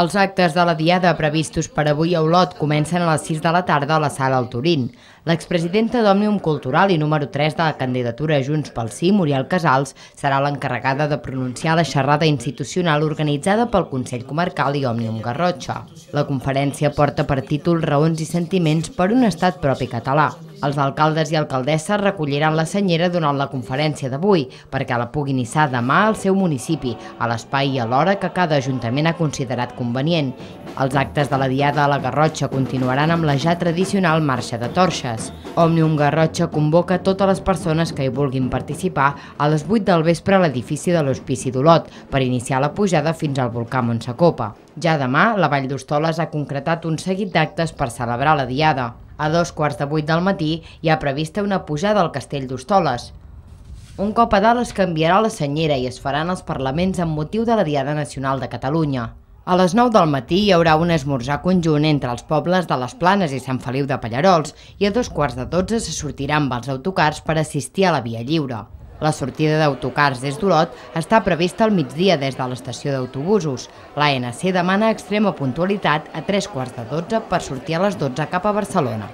Els actes de la Diada previstos per avui a Olot comencen a les 6 de la tarda a la sala al Turín. L'expresidenta d'Òmnium Cultural i número 3 de la candidatura Junts pel Sí, Muriel Casals, serà l'encarregada de pronunciar la xerrada institucional organitzada pel Consell Comarcal i Òmnium Garrotxa. La conferència porta per títol Raons i sentiments per un estat propi català. Els alcaldes i alcaldesses recolliran la senyera durant la conferència d'avui perquè la puguin issar demà al seu municipi, a l'espai i a l'hora que cada ajuntament ha considerat convenient. Els actes de la Diada a la Garrotxa continuaran amb la ja tradicional marxa de torxes. Òmnium Garrotxa convoca totes les persones que hi vulguin participar a les 8 del vespre a l'edifici de l'Hospici d'Olot per iniciar la pujada fins al volcà Montsacopa. Ja demà, la Vall d'Hostoles ha concretat un seguit d'actes per celebrar la Diada. A dos quarts de vuit del matí hi ha prevista una pujada al castell d'Hostoles. Un cop a dalt es canviarà la senyera i es faran els parlaments amb motiu de la Diada Nacional de Catalunya. A les 9 del matí hi haurà un esmorzar conjunt entre els pobles de les Planes i Sant Feliu de Pallarols i a dos quarts de 12 se sortirà amb els autocars per assistir a la Via Lliure. La sortida d'autocars des d'Olot està prevista al migdia des de l'estació d'autobusos. L'ANC demana extrema puntualitat a tres quarts de 12 per sortir a les 12 cap a Barcelona.